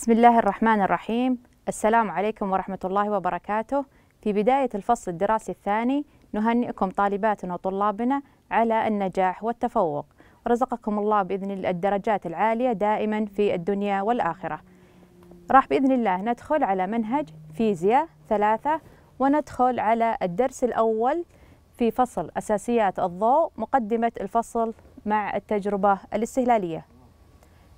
بسم الله الرحمن الرحيم السلام عليكم ورحمة الله وبركاته في بداية الفصل الدراسي الثاني نهنئكم طالباتنا وطلابنا على النجاح والتفوق رزقكم الله بإذن الدرجات العالية دائما في الدنيا والآخرة راح بإذن الله ندخل على منهج فيزياء ثلاثة وندخل على الدرس الأول في فصل أساسيات الضوء مقدمة الفصل مع التجربة الاستهلالية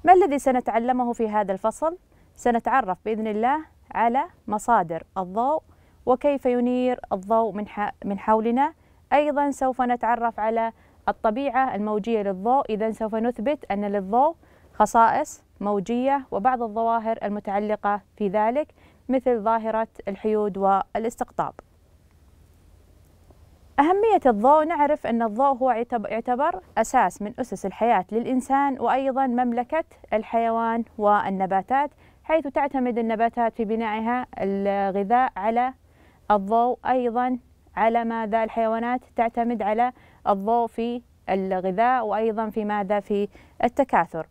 ما الذي سنتعلمه في هذا الفصل؟ سنتعرف بإذن الله على مصادر الضوء وكيف ينير الضوء من, من حولنا أيضا سوف نتعرف على الطبيعة الموجية للضوء إذا سوف نثبت أن للضوء خصائص موجية وبعض الظواهر المتعلقة في ذلك مثل ظاهرة الحيود والاستقطاب أهمية الضوء نعرف أن الضوء هو يعتبر أساس من أسس الحياة للإنسان وأيضا مملكة الحيوان والنباتات حيث تعتمد النباتات في بنائها الغذاء على الضوء أيضا على ماذا الحيوانات تعتمد على الضوء في الغذاء وأيضا في ماذا في التكاثر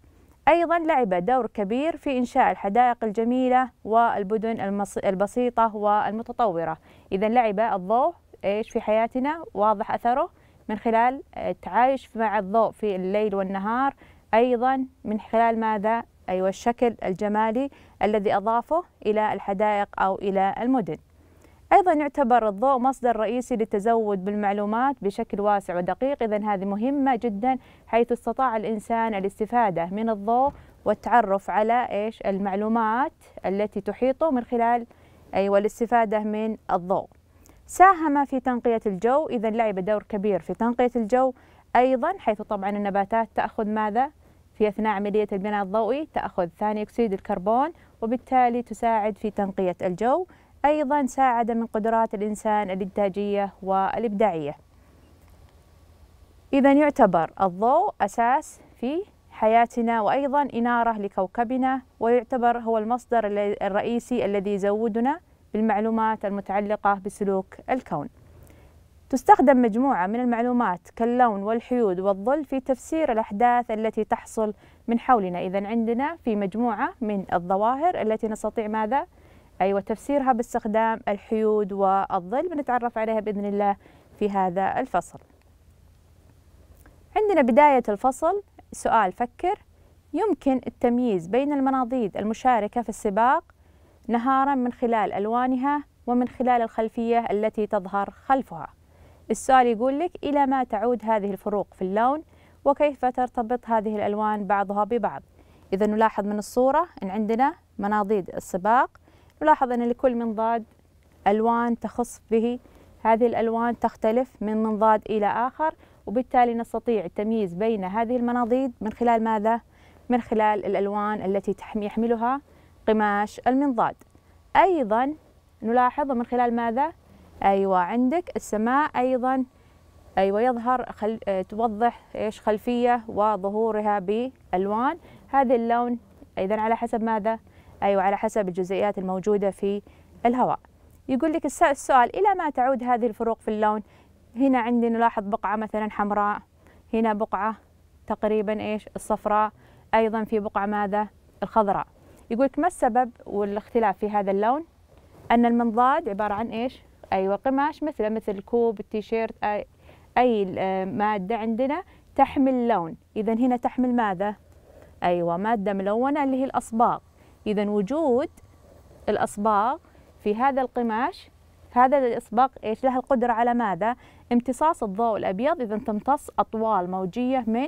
أيضا لعب دور كبير في إنشاء الحدائق الجميلة والبدن البسيطة والمتطورة إذا لعب الضوء إيش في حياتنا واضح أثره من خلال التعايش مع الضوء في الليل والنهار أيضا من خلال ماذا أيوة الشكل الجمالي الذي أضافه إلى الحدائق أو إلى المدن أيضا يعتبر الضوء مصدر رئيسي للتزود بالمعلومات بشكل واسع ودقيق إذا هذه مهمة جدا حيث استطاع الإنسان الاستفادة من الضوء والتعرف على إيش المعلومات التي تحيطه من خلال أيوة الاستفادة من الضوء ساهم في تنقية الجو إذا لعب دور كبير في تنقية الجو أيضا حيث طبعا النباتات تأخذ ماذا في أثناء عملية البناء الضوئي تأخذ ثاني أكسيد الكربون وبالتالي تساعد في تنقية الجو أيضا ساعد من قدرات الإنسان الإنتاجية والإبداعية إذا يعتبر الضوء أساس في حياتنا وأيضا إنارة لكوكبنا ويعتبر هو المصدر الرئيسي الذي يزودنا بالمعلومات المتعلقة بسلوك الكون تستخدم مجموعة من المعلومات كاللون والحيود والظل في تفسير الأحداث التي تحصل من حولنا إذا عندنا في مجموعة من الظواهر التي نستطيع ماذا؟ أيوة تفسيرها باستخدام الحيود والظل بنتعرف عليها بإذن الله في هذا الفصل عندنا بداية الفصل سؤال فكر يمكن التمييز بين المناضيد المشاركة في السباق نهارا من خلال ألوانها ومن خلال الخلفية التي تظهر خلفها السؤال يقول لك إلى ما تعود هذه الفروق في اللون وكيف ترتبط هذه الألوان بعضها ببعض إذا نلاحظ من الصورة أن عندنا مناضيد السباق نلاحظ أن لكل منضاد ألوان تخص به هذه الألوان تختلف من منضاد إلى آخر وبالتالي نستطيع التمييز بين هذه المناضيد من خلال ماذا؟ من خلال الألوان التي يحملها قماش المنضاد أيضا نلاحظ من خلال ماذا؟ أيوة عندك السماء أيضا أيوة يظهر خل... آه، توضح إيش خلفية وظهورها بألوان هذا اللون إذا على حسب ماذا؟ أيوة على حسب الجزيئات الموجودة في الهواء يقول لك السؤال إلى ما تعود هذه الفروق في اللون؟ هنا عندي نلاحظ بقعة مثلا حمراء هنا بقعة تقريبا إيش الصفراء أيضا في بقعة ماذا؟ الخضراء يقول لك ما السبب والاختلاف في هذا اللون؟ أن المنضاد عبارة عن إيش؟ ايوه قماش مثله مثل الكوب التيشيرت اي, أي آه، ماده عندنا تحمل لون اذا هنا تحمل ماذا ايوه ماده ملونه اللي هي الاصباغ اذا وجود الاصباغ في هذا القماش هذا الاصباغ ايش لها القدره على ماذا امتصاص الضوء الابيض اذا تمتص اطوال موجيه من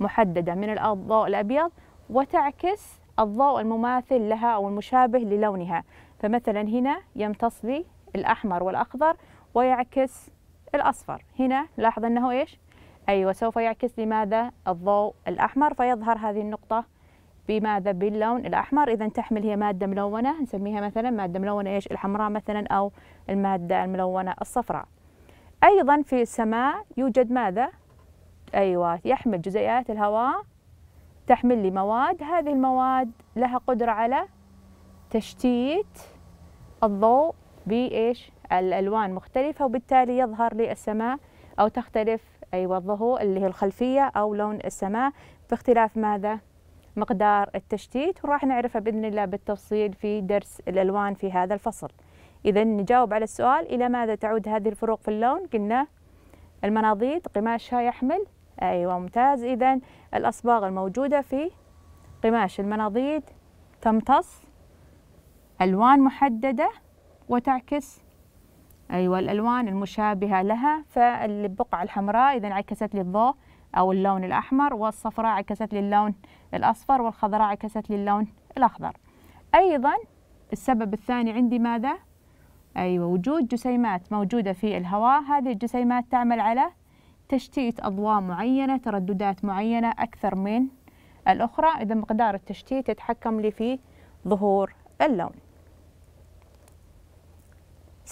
محدده من الضوء الابيض وتعكس الضوء المماثل لها او المشابه للونها فمثلا هنا يمتص لي الأحمر والأخضر ويعكس الأصفر هنا لاحظ أنه إيش؟ أيوة سوف يعكس لماذا الضوء الأحمر فيظهر هذه النقطة بماذا باللون الأحمر إذا تحمل هي مادة ملونة نسميها مثلا مادة ملونة إيش الحمراء مثلا أو المادة الملونة الصفراء أيضا في السماء يوجد ماذا أيوة يحمل جزيئات الهواء تحمل لي مواد هذه المواد لها قدرة على تشتيت الضوء بايش الالوان مختلفه وبالتالي يظهر لي السماء او تختلف ايوه الظهور اللي هي الخلفيه او لون السماء باختلاف ماذا مقدار التشتيت وراح نعرفها باذن الله بالتفصيل في درس الالوان في هذا الفصل اذا نجاوب على السؤال الى ماذا تعود هذه الفروق في اللون قلنا المناضيد قماشها يحمل ايوه ممتاز اذا الاصباغ الموجوده في قماش المناضيد تمتص الوان محدده وتعكس أيوة الألوان المشابهة لها فالبقعة الحمراء إذا عكست للضوء أو اللون الأحمر والصفراء عكست للون الأصفر والخضراء عكست للون الأخضر أيضا السبب الثاني عندي ماذا؟ أيوة وجود جسيمات موجودة في الهواء هذه الجسيمات تعمل على تشتيت أضواء معينة ترددات معينة أكثر من الأخرى إذا مقدار التشتيت يتحكم لي في ظهور اللون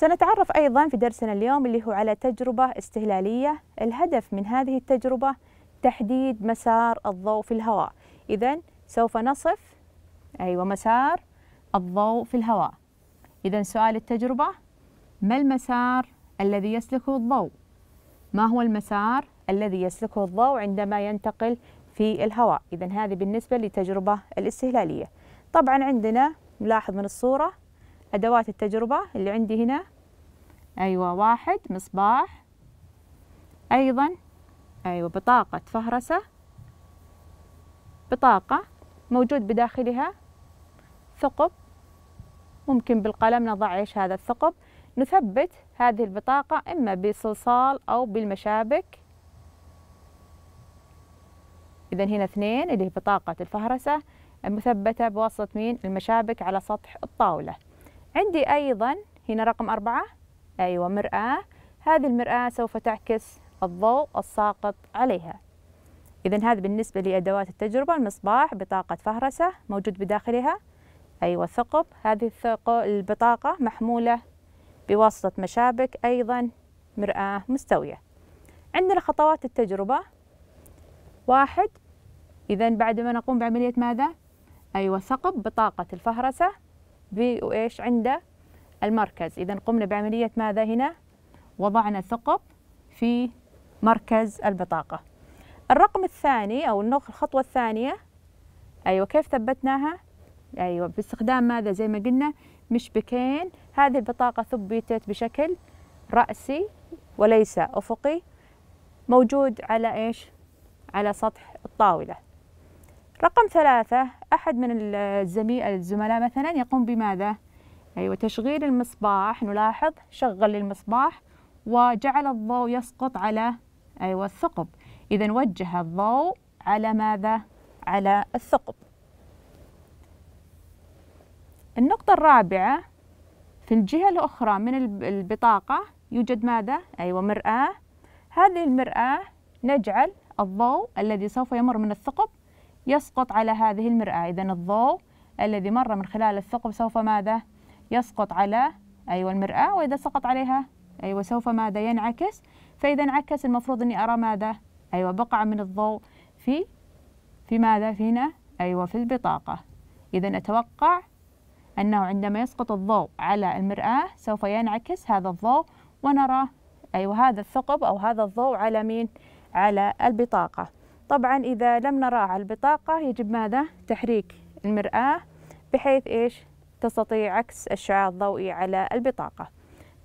سنتعرف أيضا في درسنا اليوم اللي هو على تجربة استهلالية الهدف من هذه التجربة تحديد مسار الضوء في الهواء إذا سوف نصف أيوة مسار الضوء في الهواء إذا سؤال التجربة ما المسار الذي يسلكه الضوء ما هو المسار الذي يسلكه الضوء عندما ينتقل في الهواء إذا هذه بالنسبة لتجربة الاستهلالية طبعا عندنا نلاحظ من الصورة أدوات التجربة اللي عندي هنا أيوة واحد مصباح أيضا أيوة بطاقة فهرسة بطاقة موجود بداخلها ثقب ممكن بالقلم نضع إيش هذا الثقب نثبت هذه البطاقة إما بصلصال أو بالمشابك إذا هنا اثنين اللي هي بطاقة الفهرسة المثبتة بواسطة مين المشابك على سطح الطاولة عندي أيضا هنا رقم أربعة أيوة مرآة هذه المرآة سوف تعكس الضوء الساقط عليها إذا هذا بالنسبة لأدوات التجربة المصباح بطاقة فهرسة موجود بداخلها أيوة ثقب هذه الثقب البطاقة محمولة بواسطة مشابك أيضا مرآة مستوية عندنا خطوات التجربة واحد إذا بعد ما نقوم بعملية ماذا؟ أيوة ثقب بطاقة الفهرسة بي وإيش عند المركز إذا قمنا بعملية ماذا هنا وضعنا ثقب في مركز البطاقة الرقم الثاني أو الخطوة الثانية أيوة كيف ثبتناها أيوة باستخدام ماذا زي ما قلنا مشبكين هذه البطاقة ثبتت بشكل رأسي وليس أفقي موجود على إيش على سطح الطاولة رقم ثلاثة أحد من الزمي... الزملاء مثلا يقوم بماذا؟ أيوة تشغيل المصباح نلاحظ شغل المصباح وجعل الضوء يسقط على أيوة الثقب إذا وجه الضوء على ماذا؟ على الثقب النقطة الرابعة في الجهة الأخرى من البطاقة يوجد ماذا؟ أيوة مرآة هذه المرآة نجعل الضوء الذي سوف يمر من الثقب يسقط على هذه المرآة إذا الضوء الذي مر من خلال الثقب سوف ماذا يسقط على أيوة المرآة وإذا سقط عليها أيوة سوف ماذا ينعكس فإذا انعكس المفروض أني أرى ماذا أيوة بقعة من الضوء في في ماذا فينا أيوة في البطاقة إذا أتوقع أنه عندما يسقط الضوء على المرآة سوف ينعكس هذا الضوء ونرى أيوة هذا الثقب أو هذا الضوء على مين على البطاقة طبعا إذا لم نرى على البطاقة يجب ماذا؟ تحريك المرآة بحيث إيش؟ تستطيع عكس الشعاع الضوئي على البطاقة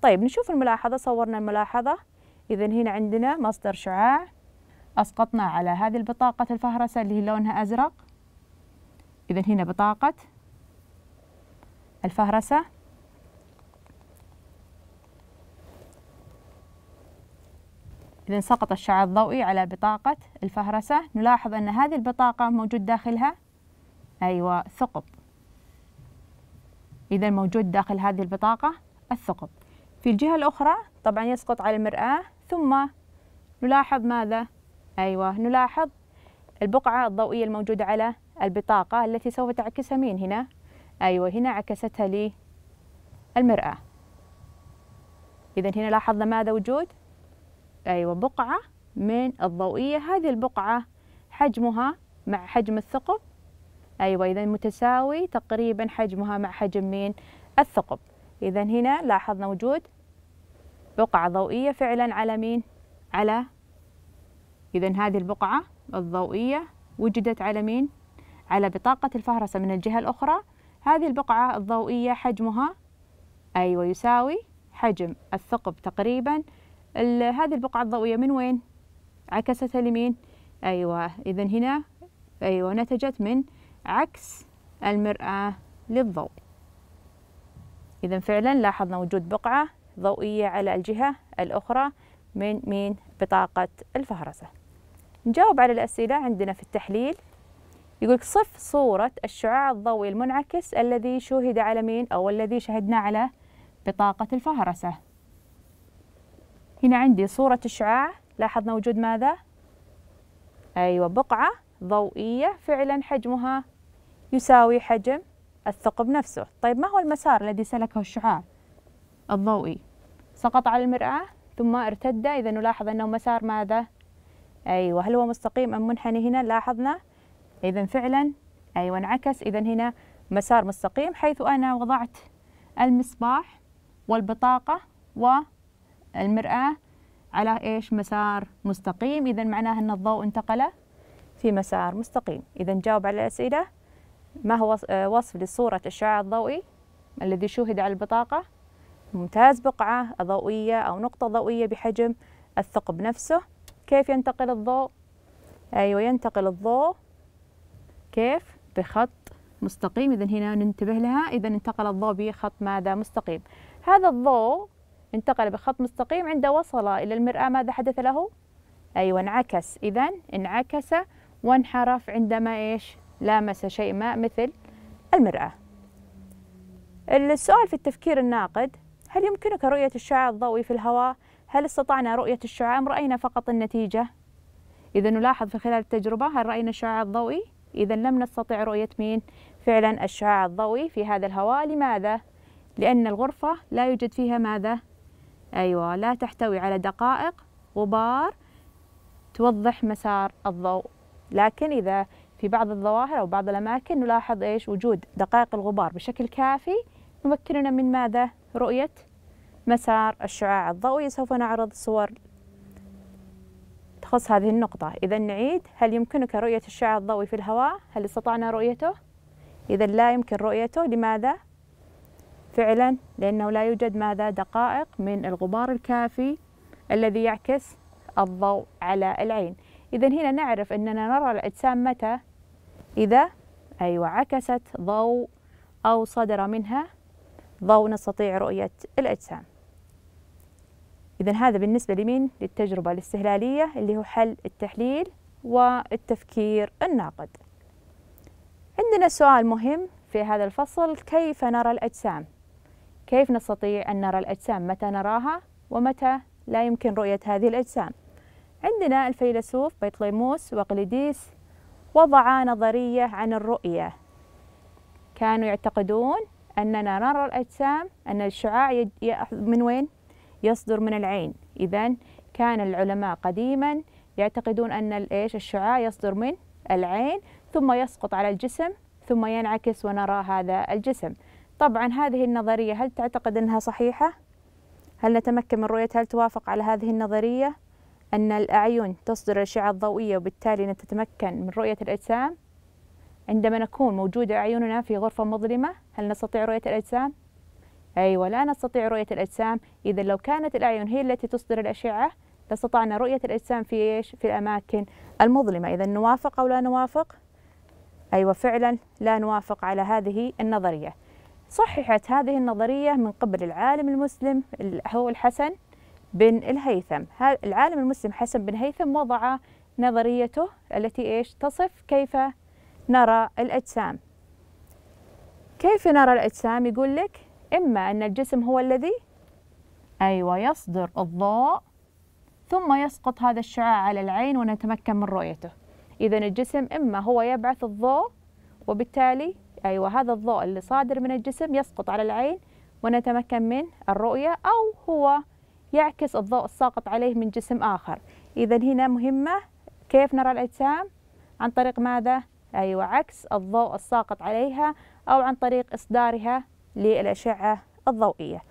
طيب نشوف الملاحظة صورنا الملاحظة إذا هنا عندنا مصدر شعاع أسقطنا على هذه البطاقة الفهرسة اللي هي لونها أزرق إذا هنا بطاقة الفهرسة إذا سقط الشعاع الضوئي على بطاقة الفهرسة نلاحظ أن هذه البطاقة موجود داخلها أيوة ثقب إذا موجود داخل هذه البطاقة الثقب في الجهة الأخرى طبعا يسقط على المرآة ثم نلاحظ ماذا؟ أيوة نلاحظ البقعة الضوئية الموجودة على البطاقة التي سوف تعكسها مين هنا؟ أيوة هنا عكستها لي المرآة إذا هنا لاحظنا ماذا وجود أيوة بقعة من الضوئية هذه البقعة حجمها مع حجم الثقب أيوة إذا متساوي تقريبا حجمها مع حجم مين الثقب إذا هنا لاحظنا وجود بقعة ضوئية فعلا على مين على إذا هذه البقعة الضوئية وجدت على مين على بطاقة الفهرسة من الجهة الأخرى هذه البقعة الضوئية حجمها أيوة يساوي حجم الثقب تقريبا هذه البقعة الضوئية من وين؟ عكستها لمين؟ أيوة إذا هنا أيوة نتجت من عكس المرآة للضوء إذا فعلا لاحظنا وجود بقعة ضوئية على الجهة الأخرى من مين بطاقة الفهرسة نجاوب على الأسئلة عندنا في التحليل يقولك صف صورة الشعاع الضوئي المنعكس الذي شوهد على مين أو الذي شهدنا على بطاقة الفهرسة هنا عندي صورة إشعاع لاحظنا وجود ماذا؟ أيوة بقعة ضوئية فعلا حجمها يساوي حجم الثقب نفسه طيب ما هو المسار الذي سلكه الشعاع الضوئي سقط على المرآة ثم ارتد إذا نلاحظ أنه مسار ماذا أيوة هل هو مستقيم أم منحني هنا لاحظنا إذا فعلا أيوة انعكس إذا هنا مسار مستقيم حيث أنا وضعت المصباح والبطاقة و المرآة على إيش مسار مستقيم إذا معناه أن الضوء انتقل في مسار مستقيم إذا جاوب على الأسئلة ما هو آه، وصف لصورة الشعاع الضوئي الذي شوهد على البطاقة ممتاز بقعة ضوئية أو نقطة ضوئية بحجم الثقب نفسه كيف ينتقل الضوء أيوة ينتقل الضوء كيف بخط مستقيم إذا هنا ننتبه لها إذا انتقل الضوء بخط ماذا مستقيم هذا الضوء انتقل بخط مستقيم عند وصل إلى المرآة ماذا حدث له؟ أيوة انعكس إذا انعكس وانحرف عندما إيش؟ لامس شيء ما مثل المرآة السؤال في التفكير الناقد هل يمكنك رؤية الشعاع الضوئي في الهواء؟ هل استطعنا رؤية الشعاع أم رأينا فقط النتيجة؟ إذا نلاحظ في خلال التجربة هل رأينا الشعاع الضوئي؟ إذا لم نستطع رؤية مين؟ فعلا الشعاع الضوئي في هذا الهواء لماذا؟ لأن الغرفة لا يوجد فيها ماذا؟ أيوة لا تحتوي على دقائق غبار توضح مسار الضوء لكن إذا في بعض الظواهر أو بعض الأماكن نلاحظ إيش وجود دقائق الغبار بشكل كافي يمكننا من ماذا رؤية مسار الشعاع الضوئي سوف نعرض صور تخص هذه النقطة إذا نعيد هل يمكنك رؤية الشعاع الضوئي في الهواء؟ هل استطعنا رؤيته؟ إذا لا يمكن رؤيته لماذا؟ فعلا لأنه لا يوجد ماذا دقائق من الغبار الكافي الذي يعكس الضوء على العين إذا هنا نعرف أننا نرى الأجسام متى إذا أيوة عكست ضوء أو صدر منها ضوء نستطيع رؤية الأجسام إذا هذا بالنسبة لمين للتجربة الاستهلالية اللي هو حل التحليل والتفكير الناقد عندنا سؤال مهم في هذا الفصل كيف نرى الأجسام كيف نستطيع أن نرى الأجسام متى نراها ومتى لا يمكن رؤية هذه الأجسام عندنا الفيلسوف بطليموس وقليديس وضعا نظرية عن الرؤية كانوا يعتقدون أننا نرى الأجسام أن الشعاع من وين؟ يصدر من العين إذا كان العلماء قديما يعتقدون أن الإيش الشعاع يصدر من العين ثم يسقط على الجسم ثم ينعكس ونرى هذا الجسم طبعا هذه النظرية هل تعتقد أنها صحيحة؟ هل نتمكن من رؤيتها؟ هل توافق على هذه النظرية؟ أن الأعين تصدر الأشعة الضوئية وبالتالي نتمكن من رؤية الأجسام؟ عندما نكون موجودة أعيننا في غرفة مظلمة هل نستطيع رؤية الأجسام؟ أيوة لا نستطيع رؤية الأجسام إذا لو كانت الأعين هي التي تصدر الأشعة لاستطعنا رؤية الأجسام في إيش؟ في الأماكن المظلمة إذا نوافق أو لا نوافق؟ أيوة فعلا لا نوافق على هذه النظرية صححت هذه النظرية من قبل العالم المسلم هو الحسن بن الهيثم العالم المسلم حسن بن هيثم وضع نظريته التي إيش تصف كيف نرى الأجسام كيف نرى الأجسام يقول لك إما أن الجسم هو الذي أيوة يصدر الضوء ثم يسقط هذا الشعاع على العين ونتمكن من رؤيته إذا الجسم إما هو يبعث الضوء وبالتالي أيوة هذا الضوء اللي صادر من الجسم يسقط على العين ونتمكن من الرؤية أو هو يعكس الضوء الساقط عليه من جسم آخر إذا هنا مهمة كيف نرى الأجسام عن طريق ماذا؟ أيوة عكس الضوء الساقط عليها أو عن طريق إصدارها للأشعة الضوئية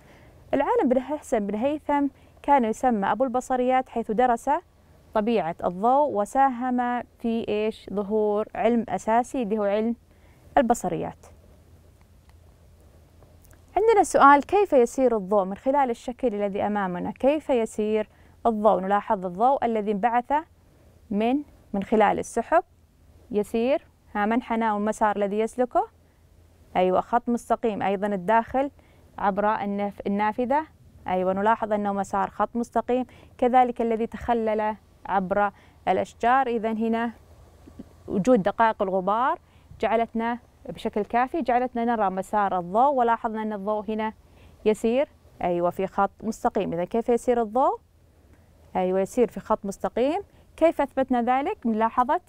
العالم بن حسن بن هيثم كان يسمى أبو البصريات حيث درس طبيعة الضوء وساهم في إيش ظهور علم أساسي اللي هو علم البصريات عندنا سؤال كيف يسير الضوء من خلال الشكل الذي أمامنا كيف يسير الضوء نلاحظ الضوء الذي انبعث من من خلال السحب يسير ها منحنى والمسار الذي يسلكه أيوة خط مستقيم أيضا الداخل عبر النف... النافذة أيوة نلاحظ أنه مسار خط مستقيم كذلك الذي تخلل عبر الأشجار إذا هنا وجود دقائق الغبار جعلتنا بشكل كافي جعلتنا نرى مسار الضوء ولاحظنا أن الضوء هنا يسير أيوة في خط مستقيم إذا كيف يسير الضوء أيوة يسير في خط مستقيم كيف أثبتنا ذلك ملاحظة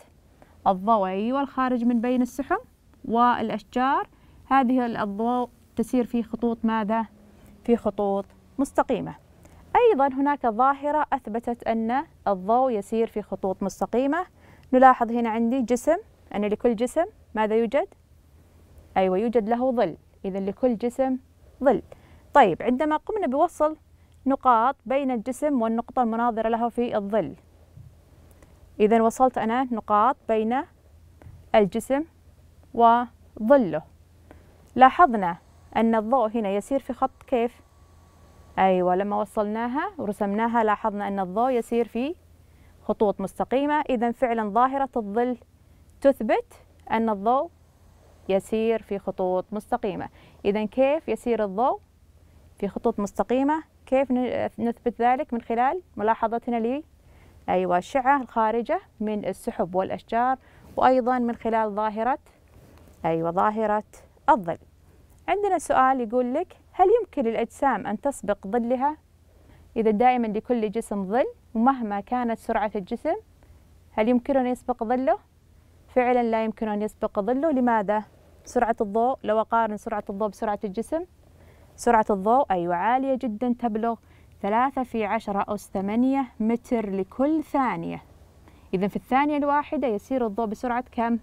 الضوء أيوة الخارج من بين السحب والأشجار هذه الضوء تسير في خطوط ماذا؟ في خطوط مستقيمة أيضا هناك ظاهرة أثبتت أن الضوء يسير في خطوط مستقيمة نلاحظ هنا عندي جسم أن لكل جسم ماذا يوجد؟ أيوة يوجد له ظل إذا لكل جسم ظل طيب عندما قمنا بوصل نقاط بين الجسم والنقطة المناظرة له في الظل إذا وصلت أنا نقاط بين الجسم وظله لاحظنا أن الضوء هنا يسير في خط كيف؟ أيوة لما وصلناها ورسمناها لاحظنا أن الضوء يسير في خطوط مستقيمة إذا فعلا ظاهرة الظل تثبت أن الضوء يسير في خطوط مستقيمة إذا كيف يسير الضوء في خطوط مستقيمة كيف نثبت ذلك من خلال ملاحظتنا لي أيوة الشعة الخارجة من السحب والأشجار وأيضا من خلال ظاهرة أيوة ظاهرة الظل عندنا سؤال يقول لك هل يمكن للأجسام أن تسبق ظلها؟ إذا دائما لكل جسم ظل ومهما كانت سرعة الجسم هل يمكنه أن يسبق ظله؟ فعلا لا يمكن أن يسبق ظله لماذا؟ سرعة الضوء لو أقارن سرعة الضوء بسرعة الجسم سرعة الضوء أيوة عالية جدا تبلغ ثلاثة في عشرة أس ثمانية متر لكل ثانية إذا في الثانية الواحدة يسير الضوء بسرعة كم؟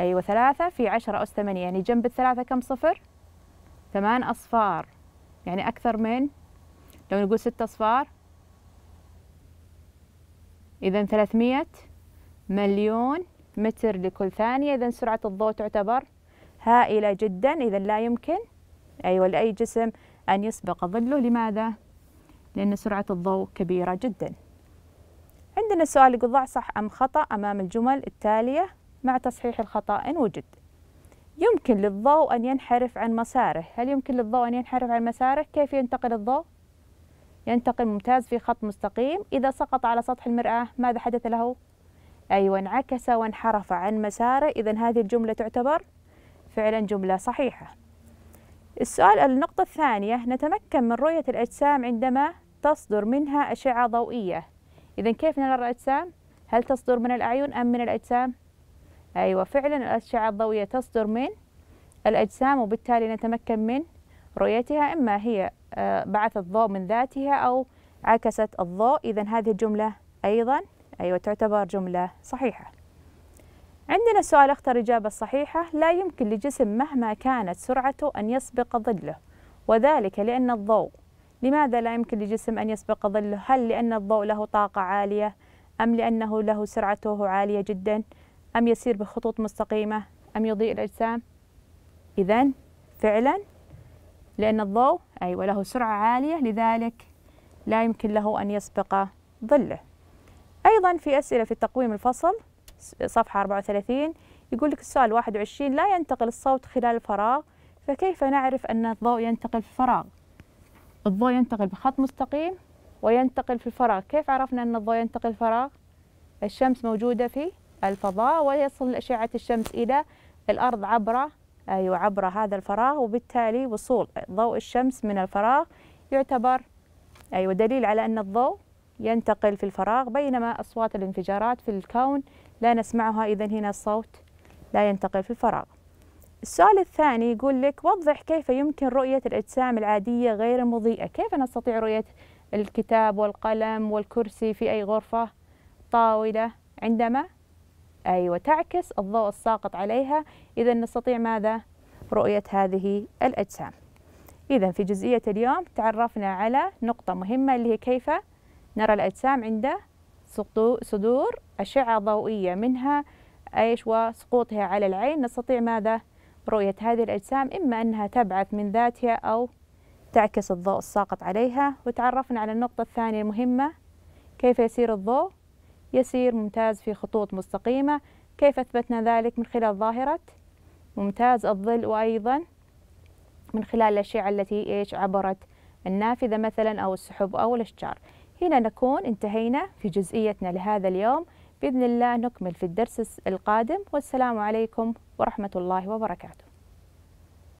أيوة ثلاثة في عشرة أس ثمانية يعني جنب الثلاثة كم صفر؟ ثمان أصفار يعني أكثر من لو نقول ست أصفار إذا ثلاثمية مليون متر لكل ثانية إذا سرعة الضوء تعتبر هائلة جدا إذا لا يمكن أيوة لأي جسم أن يسبق ظله لماذا؟ لأن سرعة الضوء كبيرة جدا عندنا سؤال يقول ضع صح أم خطأ أمام الجمل التالية مع تصحيح الخطأ إن وجد يمكن للضوء أن ينحرف عن مساره هل يمكن للضوء أن ينحرف عن مساره؟ كيف ينتقل الضوء؟ ينتقل ممتاز في خط مستقيم إذا سقط على سطح المرآة ماذا حدث له؟ أيوة انعكس وانحرف عن مساره إذا هذه الجملة تعتبر فعلا جملة صحيحة السؤال النقطة الثانية نتمكن من رؤية الأجسام عندما تصدر منها أشعة ضوئية إذا كيف نرى الأجسام؟ هل تصدر من الأعين أم من الأجسام؟ أيوة فعلا الأشعة الضوئية تصدر من الأجسام وبالتالي نتمكن من رؤيتها إما هي آه، بعثت ضوء من ذاتها أو عكست الضوء إذا هذه الجملة أيضا أيوة تعتبر جملة صحيحة عندنا سؤال اختر إجابة صحيحة لا يمكن لجسم مهما كانت سرعته أن يسبق ظله وذلك لأن الضوء لماذا لا يمكن لجسم أن يسبق ظله هل لأن الضوء له طاقة عالية أم لأنه له سرعته عالية جدا أم يسير بخطوط مستقيمة أم يضيء الأجسام إذا فعلا لأن الضوء أيوة له سرعة عالية لذلك لا يمكن له أن يسبق ظله أيضا في أسئلة في التقويم الفصل صفحة 34 يقول لك السؤال 21 لا ينتقل الصوت خلال الفراغ فكيف نعرف أن الضوء ينتقل في الفراغ؟ الضوء ينتقل بخط مستقيم وينتقل في الفراغ كيف عرفنا أن الضوء ينتقل في الفراغ؟ الشمس موجودة في الفضاء ويصل أشعة الشمس إلى الأرض عبر أيوة عبر هذا الفراغ وبالتالي وصول ضوء الشمس من الفراغ يعتبر أيوة دليل على أن الضوء ينتقل في الفراغ بينما أصوات الانفجارات في الكون لا نسمعها إذا هنا الصوت لا ينتقل في الفراغ السؤال الثاني يقول لك وضح كيف يمكن رؤية الأجسام العادية غير المضيئة كيف نستطيع رؤية الكتاب والقلم والكرسي في أي غرفة طاولة عندما أيوة تعكس الضوء الساقط عليها إذا نستطيع ماذا رؤية هذه الأجسام إذا في جزئية اليوم تعرفنا على نقطة مهمة اللي هي كيف نرى الأجسام عند صدور أشعة ضوئية منها ايش وسقوطها على العين نستطيع ماذا رؤية هذه الأجسام إما أنها تبعث من ذاتها أو تعكس الضوء الساقط عليها وتعرفنا على النقطة الثانية المهمة كيف يسير الضوء يسير ممتاز في خطوط مستقيمة كيف أثبتنا ذلك من خلال ظاهرة ممتاز الظل وأيضا من خلال الأشعة التي إيش عبرت النافذة مثلا أو السحب أو الأشجار هنا نكون انتهينا في جزئيتنا لهذا اليوم بإذن الله نكمل في الدرس القادم والسلام عليكم ورحمة الله وبركاته